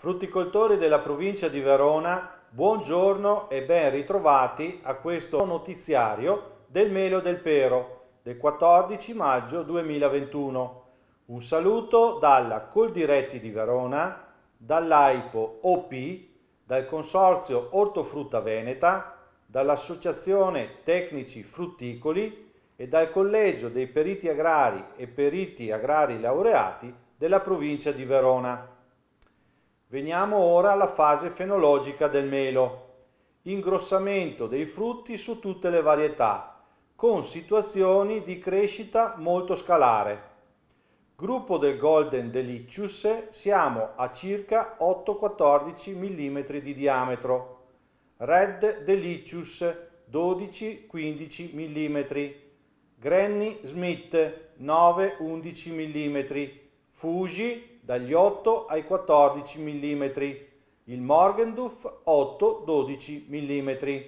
Frutticoltori della provincia di Verona, buongiorno e ben ritrovati a questo notiziario del melo del pero del 14 maggio 2021. Un saluto dalla Coldiretti di Verona, dall'AIPO OP, dal Consorzio Ortofrutta Veneta, dall'Associazione Tecnici Frutticoli e dal Collegio dei Periti Agrari e Periti Agrari Laureati della provincia di Verona. Veniamo ora alla fase fenologica del melo. Ingrossamento dei frutti su tutte le varietà, con situazioni di crescita molto scalare. Gruppo del Golden Delicious siamo a circa 8-14 mm di diametro. Red Delicious 12-15 mm. Granny Smith 9-11 mm. Fuji dagli 8 ai 14 mm, il Morgenduff 8-12 mm.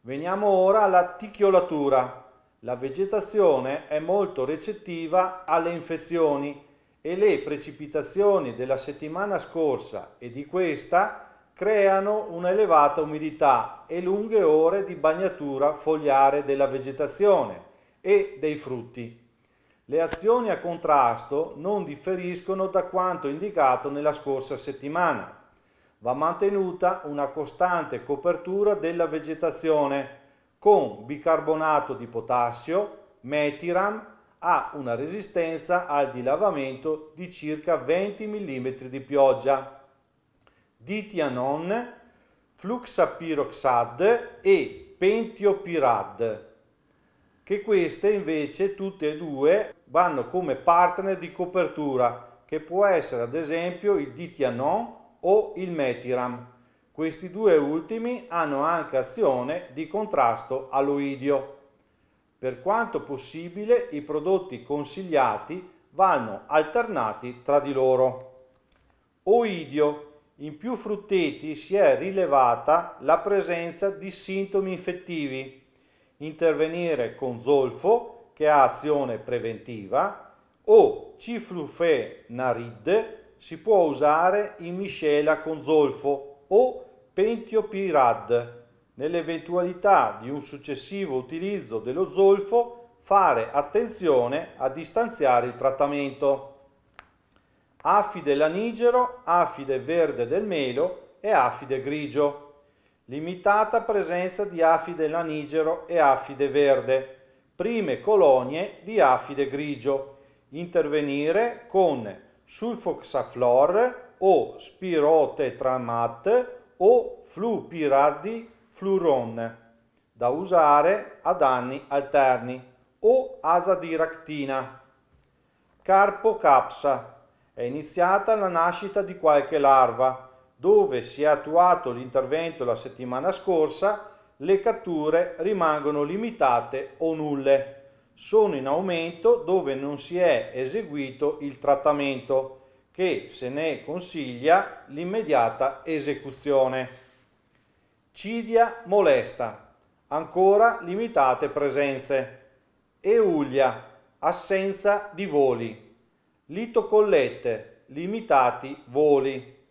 Veniamo ora alla ticchiolatura. La vegetazione è molto recettiva alle infezioni e le precipitazioni della settimana scorsa e di questa creano un'elevata umidità e lunghe ore di bagnatura fogliare della vegetazione e dei frutti. Le azioni a contrasto non differiscono da quanto indicato nella scorsa settimana. Va mantenuta una costante copertura della vegetazione con bicarbonato di potassio, metiram, ha una resistenza al dilavamento di circa 20 mm di pioggia. Ditianon, fluxapiroxad e pentiopirad che queste invece tutte e due vanno come partner di copertura che può essere ad esempio il ditianon o il metiram. Questi due ultimi hanno anche azione di contrasto all'oidio. Per quanto possibile i prodotti consigliati vanno alternati tra di loro. Oidio. In più frutteti si è rilevata la presenza di sintomi infettivi intervenire con zolfo, che ha azione preventiva, o ciflufenarid, si può usare in miscela con zolfo o pentiopirat. Nell'eventualità di un successivo utilizzo dello zolfo, fare attenzione a distanziare il trattamento. Afide lanigero, afide verde del melo e afide grigio limitata presenza di afide lanigero e afide verde, prime colonie di afide grigio, intervenire con sulfoxaflor o spirotetramat o flupiradi fluron, da usare a danni alterni, o azadiractina. Carpocapsa. È iniziata la nascita di qualche larva, dove si è attuato l'intervento la settimana scorsa, le catture rimangono limitate o nulle. Sono in aumento dove non si è eseguito il trattamento, che se ne consiglia l'immediata esecuzione. Cidia molesta, ancora limitate presenze. Euglia, assenza di voli. Litocollette, limitati voli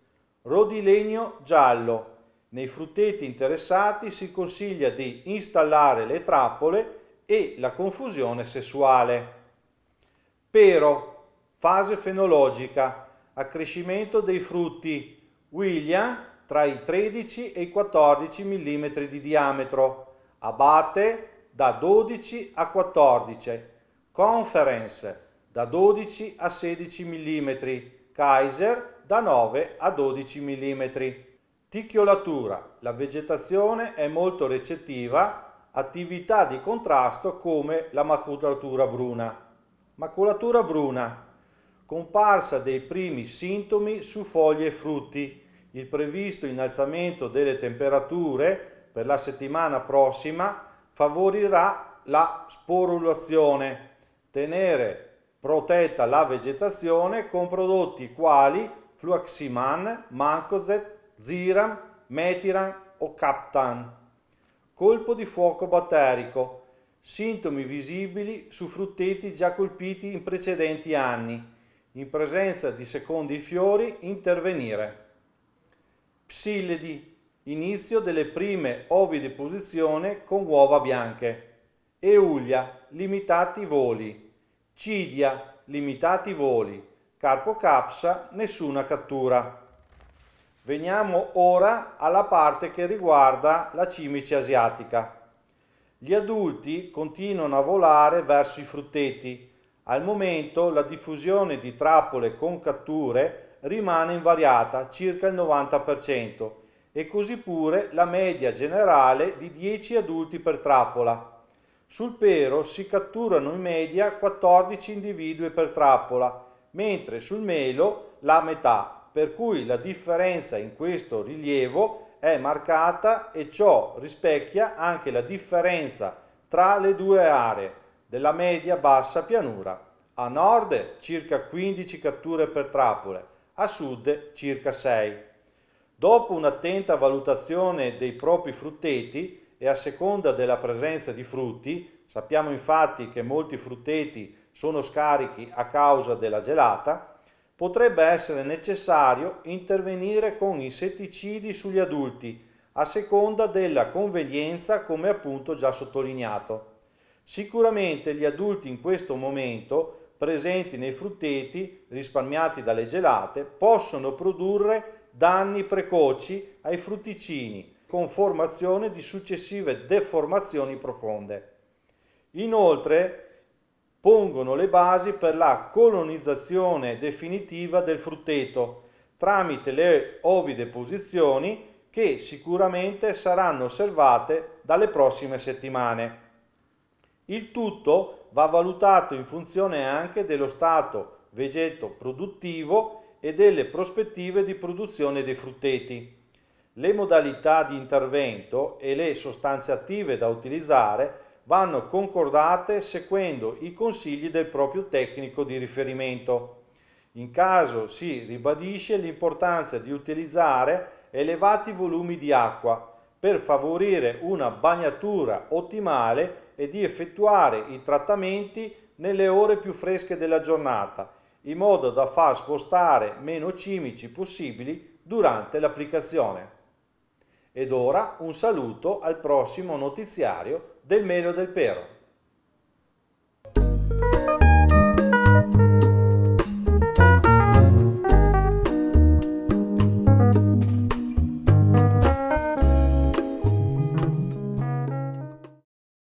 rodilegno giallo. Nei frutteti interessati si consiglia di installare le trappole e la confusione sessuale. Pero, fase fenologica, accrescimento dei frutti, William tra i 13 e i 14 mm di diametro, abate da 12 a 14, conference da 12 a 16 mm, Kaiser da 9 a 12 mm. Ticchiolatura. La vegetazione è molto recettiva, attività di contrasto come la maculatura bruna. Maculatura bruna. Comparsa dei primi sintomi su foglie e frutti. Il previsto innalzamento delle temperature per la settimana prossima favorirà la sporulazione. Tenere protetta la vegetazione con prodotti quali Fluaximan, Mankozet, Ziram, Metiran o Captan. Colpo di fuoco batterico. Sintomi visibili su frutteti già colpiti in precedenti anni. In presenza di secondi fiori intervenire. Psillidi. Inizio delle prime ovi di posizione con uova bianche. Euglia. limitati voli. Cidia, limitati voli. Carpo Capsa, nessuna cattura. Veniamo ora alla parte che riguarda la cimice asiatica. Gli adulti continuano a volare verso i frutteti. Al momento la diffusione di trappole con catture rimane invariata, circa il 90%, e così pure la media generale di 10 adulti per trappola. Sul pero si catturano in media 14 individui per trappola mentre sul melo la metà, per cui la differenza in questo rilievo è marcata e ciò rispecchia anche la differenza tra le due aree della media bassa pianura. A nord circa 15 catture per trappole, a sud circa 6. Dopo un'attenta valutazione dei propri frutteti e a seconda della presenza di frutti, sappiamo infatti che molti frutteti sono scarichi a causa della gelata, potrebbe essere necessario intervenire con insetticidi sugli adulti a seconda della convenienza come appunto già sottolineato. Sicuramente gli adulti in questo momento presenti nei frutteti risparmiati dalle gelate possono produrre danni precoci ai frutticini con formazione di successive deformazioni profonde. Inoltre pongono le basi per la colonizzazione definitiva del frutteto tramite le ovideposizioni che sicuramente saranno osservate dalle prossime settimane. Il tutto va valutato in funzione anche dello stato vegeto produttivo e delle prospettive di produzione dei frutteti. Le modalità di intervento e le sostanze attive da utilizzare vanno concordate seguendo i consigli del proprio tecnico di riferimento. In caso si ribadisce l'importanza di utilizzare elevati volumi di acqua per favorire una bagnatura ottimale e di effettuare i trattamenti nelle ore più fresche della giornata, in modo da far spostare meno cimici possibili durante l'applicazione. Ed ora un saluto al prossimo notiziario del Melo del Pero.